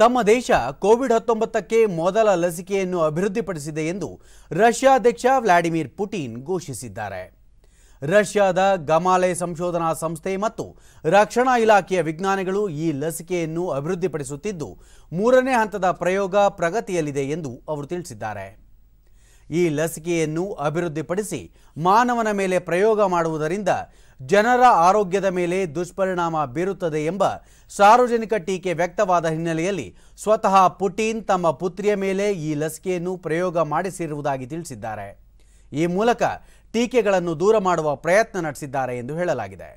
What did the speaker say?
ತಮ್ಮ ದೇಶ ಕೋವಿಡ್ ಹತ್ತೊಂಬತ್ತಕ್ಕೆ ಮೊದಲ ಲಸಿಕೆಯನ್ನು ಅಭಿವೃದ್ಧಿಪಡಿಸಿದೆ ಎಂದು ರಷ್ಯಾ ಅಧ್ಯಕ್ಷ ವ್ಲಾಡಿಮಿರ್ ಪುಟಿನ್ ಘೋಷಿಸಿದ್ದಾರೆ ರಷ್ಯಾದ ಗಮಾಲೆ ಸಂಶೋಧನಾ ಸಂಸ್ಥೆ ಮತ್ತು ರಕ್ಷಣಾ ಇಲಾಖೆಯ ವಿಜ್ಞಾನಿಗಳು ಈ ಲಸಿಕೆಯನ್ನು ಅಭಿವೃದ್ಧಿಪಡಿಸುತ್ತಿದ್ದು ಮೂರನೇ ಹಂತದ ಪ್ರಯೋಗ ಪ್ರಗತಿಯಲ್ಲಿದೆ ಎಂದು ಅವರು ತಿಳಿಸಿದ್ದಾರೆ ಈ ಲಸಿಕೆಯನ್ನು ಅಭಿವೃದ್ಧಿಪಡಿಸಿ ಮಾನವನ ಮೇಲೆ ಪ್ರಯೋಗ ಮಾಡುವುದರಿಂದ ಜನರ ಆರೋಗ್ಯದ ಮೇಲೆ ದುಷ್ಪರಿಣಾಮ ಬೀರುತ್ತದೆ ಎಂಬ ಸಾರ್ವಜನಿಕ ಟೀಕೆ ವ್ಯಕ್ತವಾದ ಹಿನ್ನೆಲೆಯಲ್ಲಿ ಸ್ವತಃ ಪುಟಿನ್ ತಮ್ಮ ಪುತ್ರಿಯ ಮೇಲೆ ಈ ಲಸಿಕೆಯನ್ನು ಪ್ರಯೋಗ ಮಾಡಿಸಿರುವುದಾಗಿ ತಿಳಿಸಿದ್ದಾರೆ ಈ ಮೂಲಕ ಟೀಕೆಗಳನ್ನು ದೂರ ಮಾಡುವ ಪ್ರಯತ್ನ ನಡೆಸಿದ್ದಾರೆ ಎಂದು ಹೇಳಲಾಗಿದೆ